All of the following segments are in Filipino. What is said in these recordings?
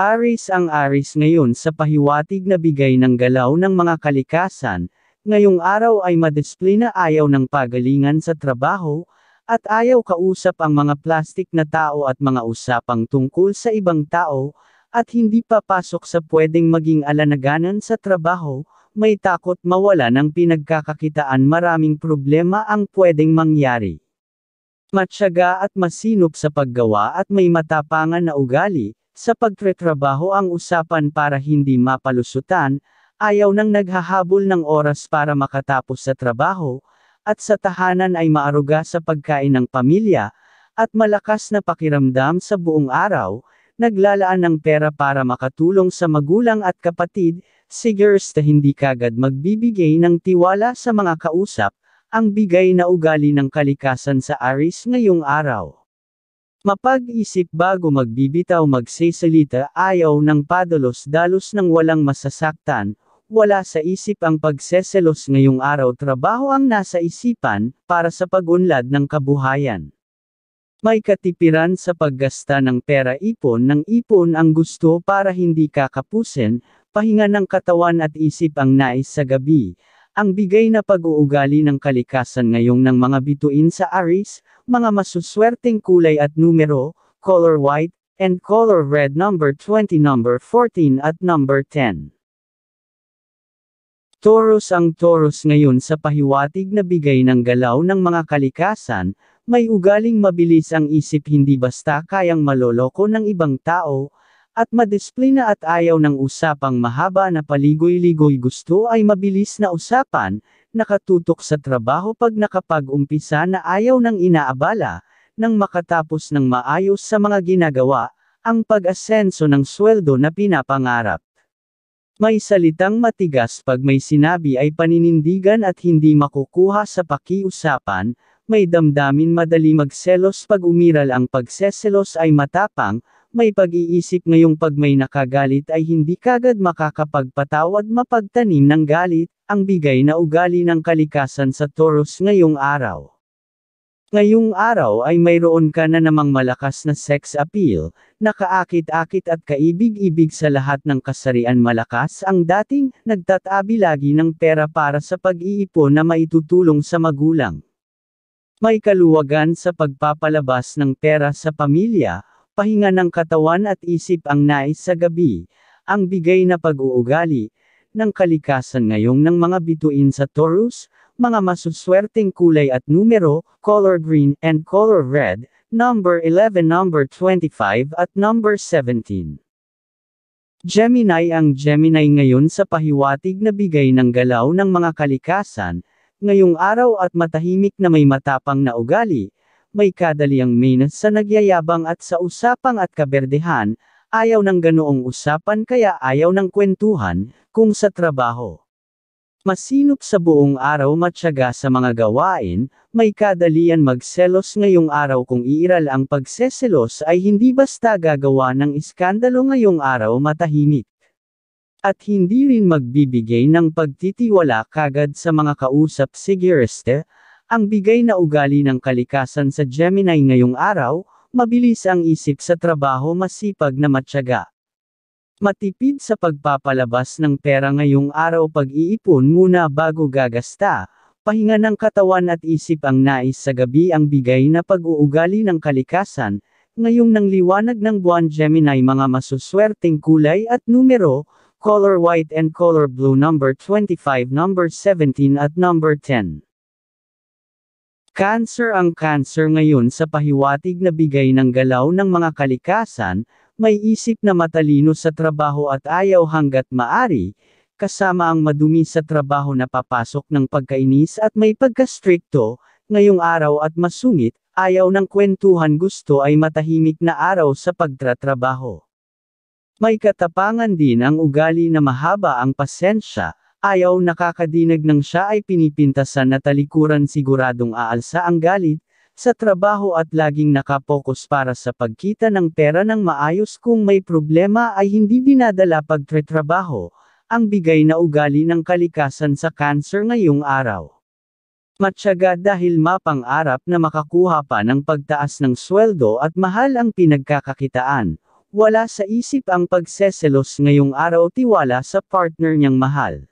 Aris ang Aris ngayon sa pahiwatig na bigay ng galaw ng mga kalikasan, ngayong araw ay madisplina ayaw ng pagalingan sa trabaho, at ayaw kausap ang mga plastik na tao at mga usapang tungkol sa ibang tao, at hindi papasok sa pwedeng maging alanaganan sa trabaho, may takot mawala ng pinagkakakitaan maraming problema ang pwedeng mangyari. Matsyaga at masinop sa paggawa at may matapangan na ugali, sa pagtretrabaho ang usapan para hindi mapalusutan, ayaw nang naghahabol ng oras para makatapos sa trabaho, at sa tahanan ay maaruga sa pagkain ng pamilya, at malakas na pakiramdam sa buong araw, naglalaan ng pera para makatulong sa magulang at kapatid, sigurs na hindi kagad magbibigay ng tiwala sa mga kausap, ang bigay na ugali ng kalikasan sa Aris ngayong araw. Mapag-isip bago magbibitaw magsisalita ayaw ng padalos-dalos ng walang masasaktan, wala sa isip ang pagseselos ngayong araw trabaho ang nasa isipan, para sa pagunlad ng kabuhayan. May katipiran sa paggasta ng pera ipon ng ipon ang gusto para hindi kakapusin, pahinga ng katawan at isip ang nais sa gabi, ang bigay na pag-uugali ng kalikasan ngayong ng mga bituin sa Aries, mga masuswerteng kulay at numero, color white, and color red number 20 number 14 at number 10. Taurus ang Taurus ngayon sa pahiwatig na bigay ng galaw ng mga kalikasan, may ugaling mabilis ang isip hindi basta kayang maloloko ng ibang tao, at madisiplina at ayaw ng usapang mahaba na paligoy-ligoy gusto ay mabilis na usapan, nakatutok sa trabaho pag nakapag-umpisa na ayaw ng inaabala, nang makatapos ng maayos sa mga ginagawa, ang pag-asenso ng sweldo na pinapangarap. May salitang matigas pag may sinabi ay paninindigan at hindi makukuha sa pakiusapan, may damdamin madali magselos pag umiral ang pagseselos ay matapang, may pag-iisip ngayong pag may nakagalit ay hindi kagad makakapagpatawad mapagtanim ng galit, ang bigay na ugali ng kalikasan sa Taurus ngayong araw. Ngayong araw ay mayroon ka na namang malakas na sex appeal, nakaakit-akit at kaibig-ibig sa lahat ng kasarian malakas ang dating, nagtatabi lagi ng pera para sa pag-iipon na maitutulong sa magulang. May kaluwagan sa pagpapalabas ng pera sa pamilya, pahinga ng katawan at isip ang nais sa gabi, ang bigay na pag-uugali, ng kalikasan ngayong ng mga bituin sa Taurus, mga masuswerteng kulay at numero, color green and color red, number 11, number 25 at number 17. Gemini Ang Gemini ngayon sa pahiwatig na bigay ng galaw ng mga kalikasan, ngayong araw at matahimik na may matapang na ugali, may kadaliang mean sa nagyayabang at sa usapang at kaberdehan, ayaw ng ganoong usapan kaya ayaw ng kwentuhan, kung sa trabaho. Masinop sa buong araw matyaga sa mga gawain, may kadalian magselos ngayong araw kung iiral ang pagseselos ay hindi basta gagawa ng iskandalo ngayong araw matahimik. At hindi rin magbibigay ng pagtitiwala kagad sa mga kausap siguriste, ang bigay na ugali ng kalikasan sa Gemini ngayong araw, mabilis ang isip sa trabaho masipag na matyaga. Matipid sa pagpapalabas ng pera ngayong araw pag-iipon muna bago gagasta, pahinga ng katawan at isip ang nais sa gabi ang bigay na pag-uugali ng kalikasan, ngayong nang liwanag ng buwan Gemini mga masuswerteng kulay at numero, color white and color blue number 25 number 17 at number 10. Cancer Ang cancer ngayon sa pahiwatig na bigay ng galaw ng mga kalikasan, may isip na matalino sa trabaho at ayaw hanggat maari, kasama ang madumi sa trabaho na papasok ng pagkainis at may pagkastrikto, ngayong araw at masungit, ayaw ng kwentuhan gusto ay matahimik na araw sa pagtratrabaho. May katapangan din ang ugali na mahaba ang pasensya, Ayaw nakakadinag nang siya ay pinipintasan na talikuran siguradong aalsa ang galit, sa trabaho at laging nakapokus para sa pagkita ng pera ng maayos kung may problema ay hindi dinadala pagtretrabaho, ang bigay na ugali ng kalikasan sa cancer ngayong araw. Matyaga dahil mapang-arap na makakuha pa ng pagtaas ng sweldo at mahal ang pinagkakakitaan, wala sa isip ang pagseselos ngayong araw tiwala sa partner niyang mahal.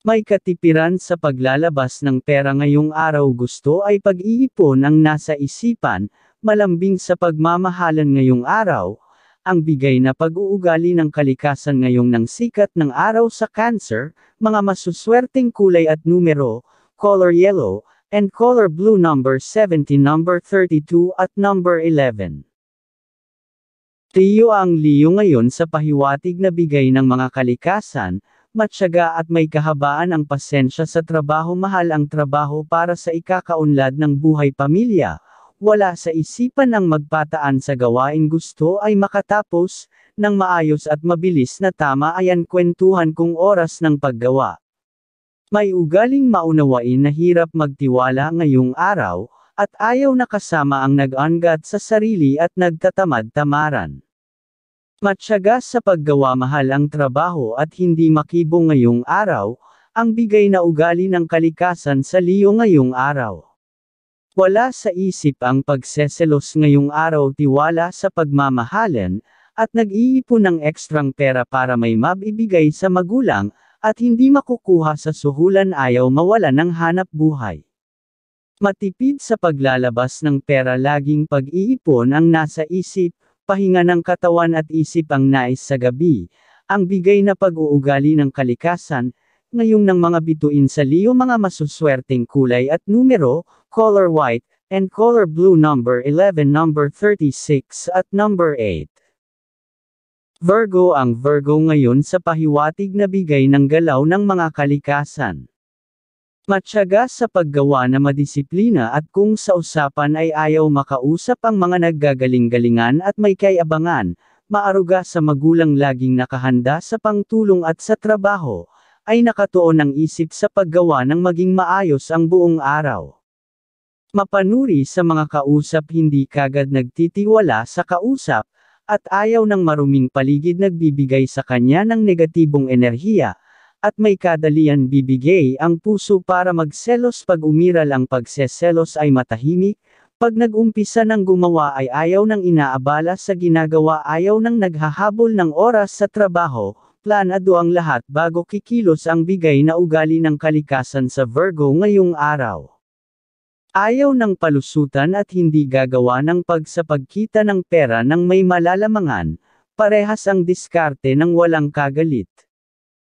May katipiran sa paglalabas ng pera ngayong araw gusto ay pag-iipon ang nasa isipan, malambing sa pagmamahalan ngayong araw, ang bigay na pag-uugali ng kalikasan ngayong ng sikat ng araw sa cancer, mga masuswerteng kulay at numero, color yellow, and color blue number 70 number 32 at number 11. Tiyo ang liyo ngayon sa pahiwatig na bigay ng mga kalikasan, matyaga at may kahabaan ang pasensya sa trabaho mahal ang trabaho para sa ikakaunlad ng buhay pamilya, wala sa isipan ang magpataan sa gawain gusto ay makatapos, ng maayos at mabilis na tama ayan kwentuhan kung oras ng paggawa. May ugaling maunawain na hirap magtiwala ngayong araw, at ayaw nakasama ang nag-angat sa sarili at nagtatamad-tamaran. Matyaga sa paggawa mahal ang trabaho at hindi makibo ngayong araw, ang bigay na ugali ng kalikasan sa liyo ngayong araw. Wala sa isip ang pagseselos ngayong araw tiwala sa pagmamahalan, at nag-iipon ng ekstrang pera para may mabibigay sa magulang, at hindi makukuha sa suhulan ayaw mawala ng hanap buhay. Matipid sa paglalabas ng pera laging pag-iipon ang nasa isip, Pahinga ng katawan at isip ang nais sa gabi, ang bigay na pag-uugali ng kalikasan, ngayong ng mga bituin sa Leo mga masuswerteng kulay at numero, color white, and color blue number 11 number 36 at number 8. Virgo ang Virgo ngayon sa pahiwatig na bigay ng galaw ng mga kalikasan. Matyaga sa paggawa na madisiplina at kung sa usapan ay ayaw makausap ang mga naggagaling-galingan at may kayabangan, maaruga sa magulang laging nakahanda sa pangtulong at sa trabaho, ay nakatuon ang isip sa paggawa ng maging maayos ang buong araw. Mapanuri sa mga kausap hindi kagad nagtitiwala sa kausap, at ayaw ng maruming paligid nagbibigay sa kanya ng negatibong enerhiya, at may kadalian bibigay ang puso para magselos pag umiral ang pagseselos ay matahimik, pag nag-umpisa ng gumawa ay ayaw ng inaabala sa ginagawa ayaw ng naghahabol ng oras sa trabaho, planado ang lahat bago kikilos ang bigay na ugali ng kalikasan sa Virgo ngayong araw. Ayaw ng palusutan at hindi gagawa ng pagsapagkita ng pera ng may malalamangan, parehas ang diskarte ng walang kagalit.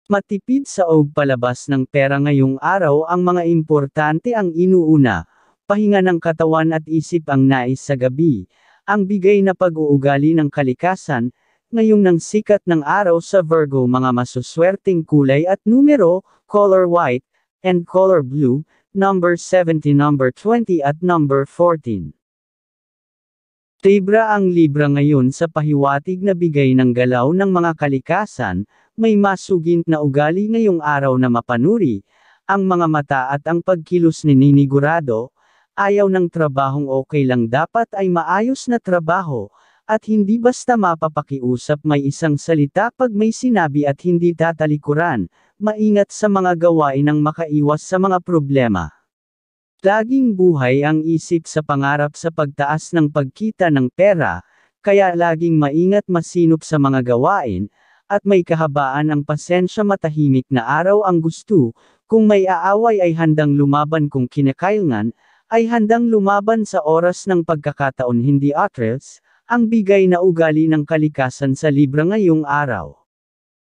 Matipid sa og palabas ng pera ngayong araw ang mga importante ang inuuna, pahinga ng katawan at isip ang nais sa gabi, ang bigay na pag-uugali ng kalikasan, ngayong ng sikat ng araw sa Virgo mga masuswerteng kulay at numero, color white, and color blue, number 70 number 20 at number 14. Libra ang Libra ngayon sa pahiwatig na bigay ng galaw ng mga kalikasan, may masugin na ugali ngayong araw na mapanuri, ang mga mata at ang pagkilos ni Ninigurado, ayaw ng trabahong okay lang dapat ay maayos na trabaho, at hindi basta mapapakiusap may isang salita pag may sinabi at hindi tatalikuran, maingat sa mga gawain ang makaiwas sa mga problema. Laging buhay ang isip sa pangarap sa pagtaas ng pagkita ng pera, kaya laging maingat masinop sa mga gawain, at may kahabaan ang pasensya matahimik na araw ang gusto, kung may aaway ay handang lumaban kung kinakailangan, ay handang lumaban sa oras ng pagkakataon hindi atres, ang bigay na ugali ng kalikasan sa libra ngayong araw.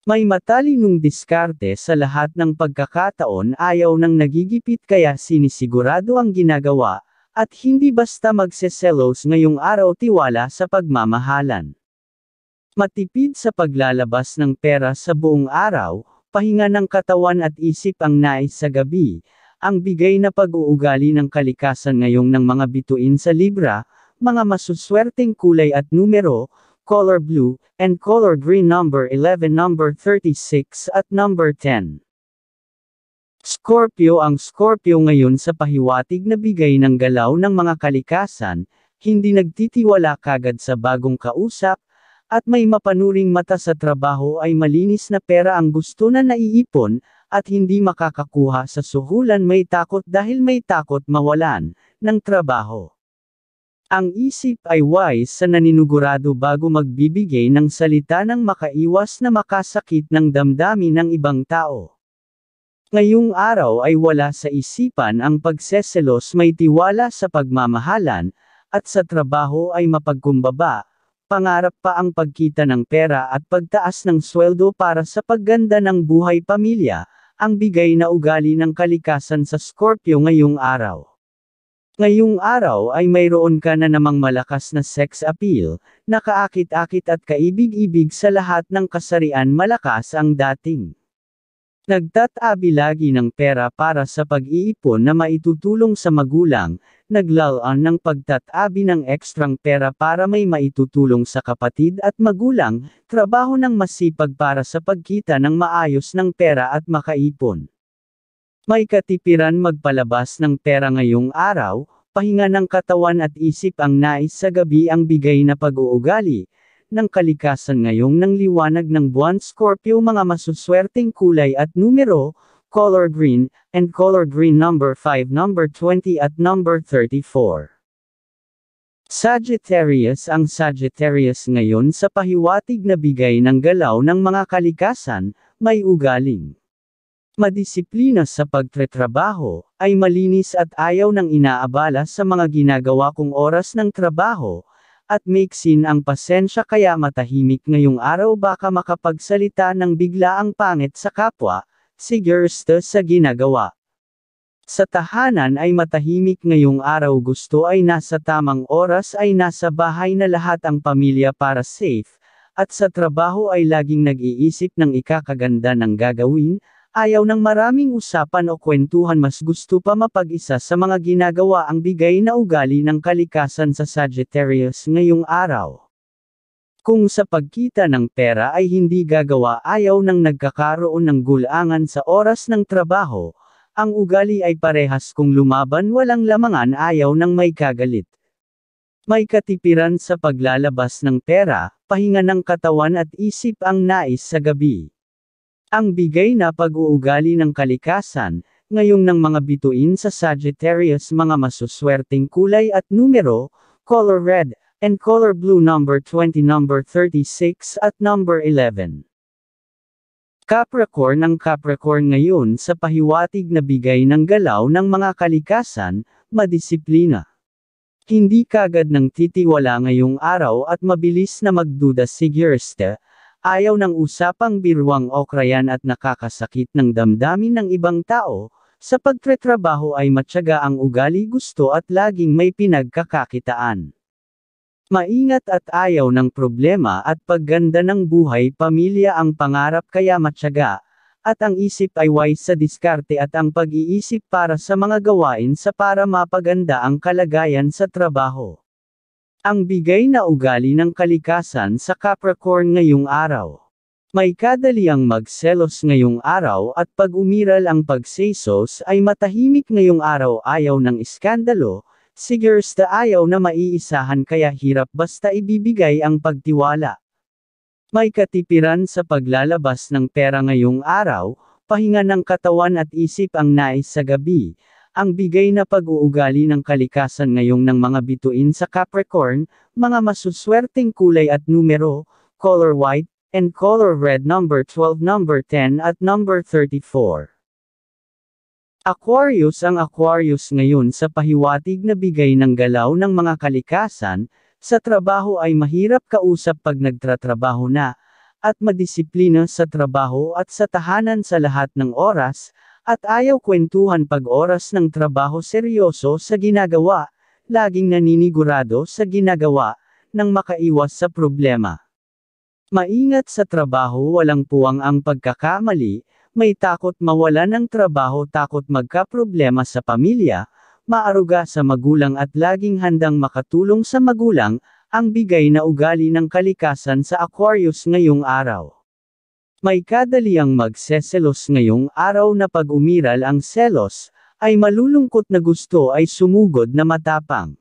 May matalinong diskarte sa lahat ng pagkakataon ayaw nang nagigipit kaya sinisigurado ang ginagawa, at hindi basta magseselos ngayong araw tiwala sa pagmamahalan. Matipid sa paglalabas ng pera sa buong araw, pahinga ng katawan at isip ang nais sa gabi, ang bigay na pag-uugali ng kalikasan ngayong ng mga bituin sa Libra, mga masuswerteng kulay at numero, color blue, and color green number 11, number 36 at number 10. Scorpio Ang Scorpio ngayon sa pahiwatig na bigay ng galaw ng mga kalikasan, hindi nagtitiwala kagad sa bagong kausap, at may mapanuring mata sa trabaho ay malinis na pera ang gusto na naiipon, at hindi makakakuha sa suhulan may takot dahil may takot mawalan ng trabaho. Ang isip ay wise sa naninugurado bago magbibigay ng salita ng makaiwas na makasakit ng damdamin ng ibang tao. Ngayong araw ay wala sa isipan ang pagseselos may tiwala sa pagmamahalan, at sa trabaho ay mapagkumbaba, pangarap pa ang pagkita ng pera at pagtaas ng sweldo para sa pagganda ng buhay pamilya, ang bigay na ugali ng kalikasan sa Scorpio ngayong araw. Ngayong araw ay mayroon ka na namang malakas na sex appeal, nakaakit-akit at kaibig-ibig sa lahat ng kasarian malakas ang dating. Nagtatabi lagi ng pera para sa pag-iipon na maitutulong sa magulang, naglalaan ng pagtatabi ng ekstrang pera para may maitutulong sa kapatid at magulang, trabaho ng masipag para sa pagkita ng maayos ng pera at makaipon. May katipiran magpalabas ng pera ngayong araw, pahinga ng katawan at isip ang nais sa gabi ang bigay na pag-uugali ng kalikasan ngayong ng liwanag ng buwan Scorpio mga masuswerteng kulay at numero, color green, and color green number 5 number 20 at number 34. Sagittarius Ang Sagittarius ngayon sa pahiwatig na bigay ng galaw ng mga kalikasan, may ugaling. Madisiplina sa pagtretrabaho, ay malinis at ayaw ng inaabala sa mga ginagawa kong oras ng trabaho, at mixin ang pasensya kaya matahimik ngayong araw baka makapagsalita ng bigla ang pangit sa kapwa, sigerste sa ginagawa. Sa tahanan ay matahimik ngayong araw gusto ay nasa tamang oras ay nasa bahay na lahat ang pamilya para safe, at sa trabaho ay laging nag-iisip ng ikakaganda ng gagawin, Ayaw ng maraming usapan o kwentuhan mas gusto pa mapag-isa sa mga ginagawa ang bigay na ugali ng kalikasan sa Sagittarius ngayong araw. Kung sa pagkita ng pera ay hindi gagawa ayaw ng nagkakaroon ng gulangan sa oras ng trabaho, ang ugali ay parehas kung lumaban walang lamangan ayaw ng may kagalit. May katipiran sa paglalabas ng pera, pahinga ng katawan at isip ang nais sa gabi. Ang bigay na pag-uugali ng kalikasan, ngayong ng mga bituin sa Sagittarius mga masuswerteng kulay at numero, color red, and color blue number 20 number 36 at number 11. Capricorn ang Capricorn ngayon sa pahiwatig na bigay ng galaw ng mga kalikasan, madisiplina. Hindi kagad ng titiwala ngayong araw at mabilis na magduda si Gerste, ayaw ng usapang birwang o at nakakasakit ng damdamin ng ibang tao, sa pagtretrabaho ay matyaga ang ugali gusto at laging may pinagkakakitaan. Maingat at ayaw ng problema at pagganda ng buhay pamilya ang pangarap kaya matyaga, at ang isip ay wise sa diskarte at ang pag-iisip para sa mga gawain sa para mapaganda ang kalagayan sa trabaho. Ang bigay na ugali ng kalikasan sa Capricorn ngayong araw. May kadaliang magselos ngayong araw at pag umiral ang pagsaysos ay matahimik ngayong araw ayaw ng iskandalo, Sigurs na ayaw na maiisahan kaya hirap basta ibibigay ang pagtiwala. May katipiran sa paglalabas ng pera ngayong araw, pahinga ng katawan at isip ang nais sa gabi, ang bigay na pag-uugali ng kalikasan ngayong ng mga bituin sa Capricorn, mga masuswerteng kulay at numero, color white, and color red number 12 number 10 at number 34. Aquarius ang Aquarius ngayon sa pahiwatig na bigay ng galaw ng mga kalikasan, sa trabaho ay mahirap kausap pag nagtratrabaho na, at madisiplina sa trabaho at sa tahanan sa lahat ng oras, at ayaw kwentuhan pag oras ng trabaho seryoso sa ginagawa, laging naninigurado sa ginagawa, nang makaiwas sa problema. Maingat sa trabaho walang puwang ang pagkakamali, may takot mawala ng trabaho takot magkaproblema sa pamilya, maaruga sa magulang at laging handang makatulong sa magulang, ang bigay na ugali ng kalikasan sa Aquarius ngayong araw. May kadaliang magseselos ngayong araw na pag umiral ang selos, ay malulungkot na gusto ay sumugod na matapang.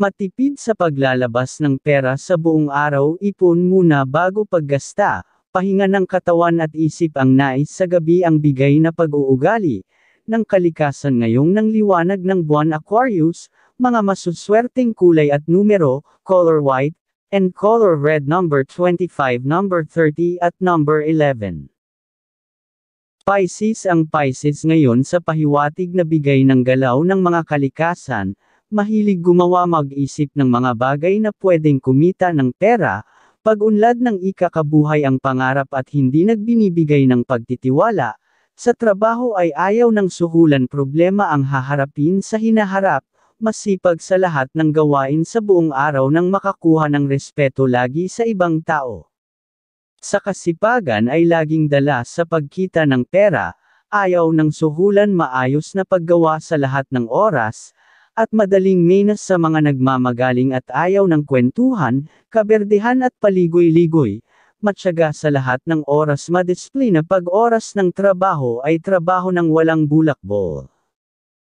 Matipid sa paglalabas ng pera sa buong araw ipon muna bago paggasta, pahinga ng katawan at isip ang nais sa gabi ang bigay na pag-uugali, ng kalikasan ngayong ng liwanag ng buwan Aquarius, mga masuswerteng kulay at numero, color white, and color red number 25, number 30 at number 11. Pisces ang Pisces ngayon sa pahiwatig na bigay ng galaw ng mga kalikasan, mahilig gumawa mag-isip ng mga bagay na pwedeng kumita ng pera, pag-unlad ng ikakabuhay ang pangarap at hindi nagbinibigay ng pagtitiwala, sa trabaho ay ayaw ng suhulan problema ang haharapin sa hinaharap, masipag sa lahat ng gawain sa buong araw nang makakuha ng respeto lagi sa ibang tao. Sa kasipagan ay laging dala sa pagkita ng pera, ayaw ng suhulan maayos na paggawa sa lahat ng oras, at madaling menas sa mga nagmamagaling at ayaw ng kwentuhan, kaberdehan at paligoy-ligoy, matyaga sa lahat ng oras madisiplina pag oras ng trabaho ay trabaho ng walang bulakbol.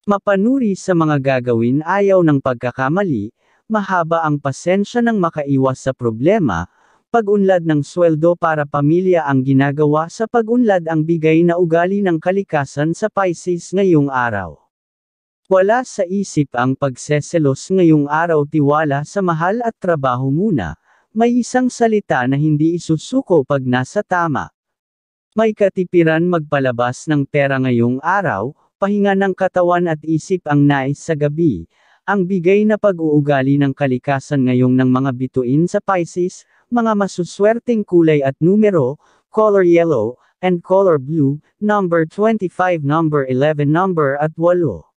Mapanuri sa mga gagawin ayaw ng pagkakamali, mahaba ang pasensya ng makaiwas sa problema, pag-unlad ng sweldo para pamilya ang ginagawa sa pag-unlad ang bigay na ugali ng kalikasan sa Pisces ngayong araw. Wala sa isip ang pagseselos ngayong araw tiwala sa mahal at trabaho muna, may isang salita na hindi isusuko pag nasa tama. May katipiran magpalabas ng pera ngayong araw, pahinga ng katawan at isip ang nais sa gabi, ang bigay na pag-uugali ng kalikasan ngayong ng mga bituin sa Pisces, mga masuswerteng kulay at numero, color yellow, and color blue, number 25, number 11, number at 8.